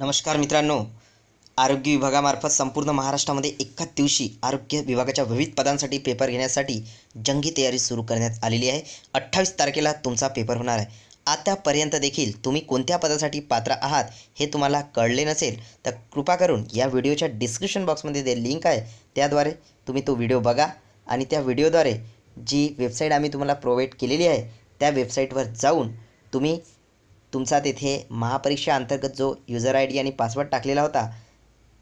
नमस्कार मित्रांनो आरोग्य विभागामार्फत संपूर्ण महाराष्ट्रामध्ये एकाच दिवशी आरोग्य विभागाच्या विविध पदांसाठी पेपर घेण्यासाठी जंगी तयारी सुरू करण्यात आलेली आहे अठ्ठावीस तारखेला तुमचा पेपर होणार आहे आतापर्यंत देखील तुम्ही कोणत्या पदासाठी पात्र आहात हे तुम्हाला कळले नसेल तर कृपा करून या व्हिडिओच्या डिस्क्रिप्शन बॉक्समध्ये जे लिंक आहे त्याद्वारे तुम्ही तो व्हिडिओ बघा आणि त्या व्हिडिओद्वारे जी वेबसाईट आम्ही तुम्हाला प्रोव्हाइड केलेली आहे त्या वेबसाईटवर जाऊन तुम्ही तुमचा तेथे महापरीक्षा अंतर्गत जो युजर आय डी आणि पासवर्ड टाकलेला होता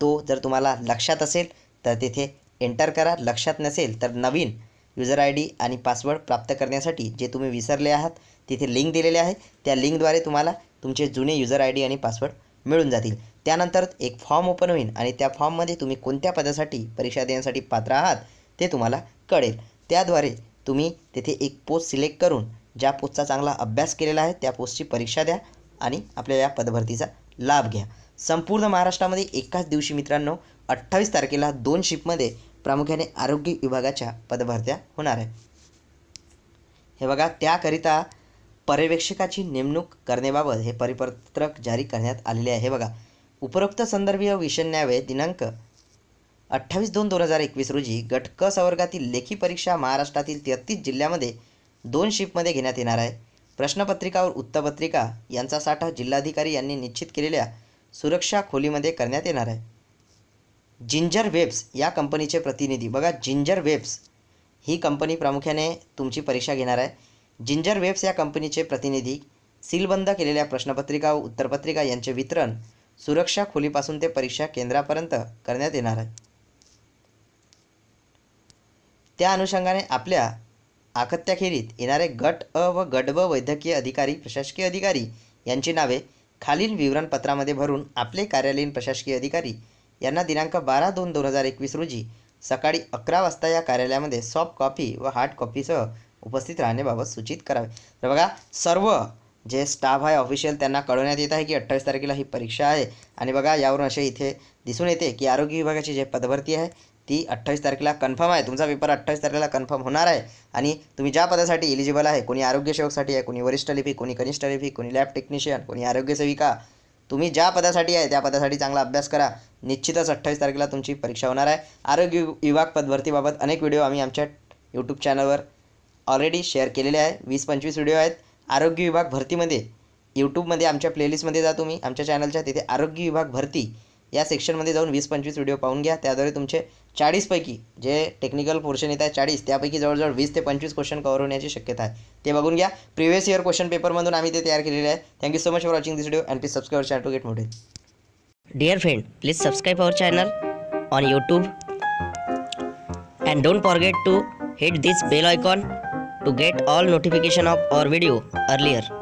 तो जर तुम्हाला लक्षात असेल तर तिथे एंटर करा लक्षात नसेल तर नवीन युजर आय डी आणि पासवर्ड प्राप्त करण्यासाठी जे तुम्ही विसरले आहात तिथे लिंक दिलेले आहे त्या लिंकद्वारे तुम्हाला तुमचे जुने युजर आय डी आणि पासवर्ड मिळून जातील त्यानंतर एक फॉर्म ओपन होईल आणि त्या फॉर्ममध्ये तुम्ही कोणत्या पदासाठी परीक्षा देण्यासाठी पात्र आहात ते तुम्हाला कळेल त्याद्वारे तुम्ही तेथे एक पोस्ट सिलेक्ट करून ज्या पोस्टचा चांगला अभ्यास केलेला आहे त्या पोस्टची परीक्षा द्या आणि आपल्या या पदभरतीचा लाभ घ्या संपूर्ण महाराष्ट्रामध्ये एकाच दिवशी मित्रांनो अठ्ठावीस तारखेला दोन शिपमध्ये प्रामुख्याने आरोग्य विभागाच्या पदभरत्या होणार आहे हे बघा त्याकरिता पर्यवेक्षकाची नेमणूक करण्याबाबत हे परिपत्रक जारी करण्यात आलेले आहे हे बघा उपरोक्त संदर्भीय विषय न्यावे दिनांक अठ्ठावीस दोन दोन हजार एकवीस रोजी गट क लेखी परीक्षा महाराष्ट्रातील तेहतीस जिल्ह्यामध्ये दोन शिफ्टमध्ये घेण्यात येणार आहे प्रश्नपत्रिका व उत्तरपत्रिका यांचा साठा जिल्हाधिकारी यांनी निश्चित केलेल्या सुरक्षा खोलीमध्ये करण्यात येणार आहे जिंजर वेब्स या कंपनीचे प्रतिनिधी बघा जिंजर वेब्स ही कंपनी प्रामुख्याने तुमची परीक्षा घेणार आहे जिंजर वेब्स या कंपनीचे प्रतिनिधी सीलबंद केलेल्या प्रश्नपत्रिका व उत्तरपत्रिका यांचे वितरण सुरक्षा खोलीपासून ते परीक्षा केंद्रापर्यंत करण्यात येणार आहे त्या अनुषंगाने आपल्या आखत्याखेरीत येणारे गट अ व गट ब वैद्यकीय अधिकारी प्रशासकीय अधिकारी यांची नावे खालील विवरणपत्रामध्ये भरून आपले कार्यालयीन प्रशासकीय अधिकारी यांना दिनांक बारा दोन दोन हजार एकवीस रोजी सकाळी अकरा वाजता या कार्यालयामध्ये सॉफ्ट कॉपी व हार्ड कॉपीसह उपस्थित राहण्याबाबत सूचित करावे तर बघा सर्व जे स्टाफ आहे ऑफिशियल त्यांना कळवण्यात येत आहे की अठ्ठावीस तारखेला ही परीक्षा आहे आणि बघा यावरून असे इथे दिसून येते की आरोग्य विभागाची जे पदभरती आहे ती अठ्ठावीस तारखेला कन्फर्म आहे तुमचा पेपर अठ्ठावीस तारखेला कन्फर्म होणार आहे आणि तुम्ही ज्या पदासाठी एलिजिबल आहे कोणी आरोग्यसेवकसाठी आहे कोणी वरिष्ठ लिपिक कोणी कनिष्ठ लिपिक कोणी लॅब टेक्निशियन कोणी आरोग्यसेविका तुम्ही ज्या पदासाठी आहे त्या पदासाठी चांगला अभ्यास करा निश्चितच अठ्ठावीस तारखेला तुमची परीक्षा होणार आहे आरोग्य विभाग पदभरतीबाबत अनेक व्हिडिओ आम्ही आमच्या यूट्यूब चॅनलवर ऑलरेडी शेअर केलेले आहे वीस पंचवीस व्हिडिओ आहेत आरोग्य विभाग भरतीमध्ये यूट्यूबमध्ये आमच्या प्लेलिस्टमध्ये जा तुम्ही आमच्या चॅनलच्या तिथे आरोग्य विभाग भरती या सेक्शनमध्ये जाऊन वीस पंचवीस व्हिडिओ पाहून घ्या त्याद्वारे तुमचे चाळीसपैकी जे टेक्निकल पोर्शन येत आहे चाळीस त्यापैकी जवळजवळ वीस ते पंचवीस क्वेश्चन कवर होण्याची शक्यता आहे ते बघून घ्या प्रिव्हियस इयर क्वेश्चन पेपरमधून आम्ही ते तयार केलेले आहे thank you so much for watching this video and please subscribe channel to get मोठे dear friend please subscribe our channel on YouTube and don't forget to hit this bell icon to get all notification of our video earlier.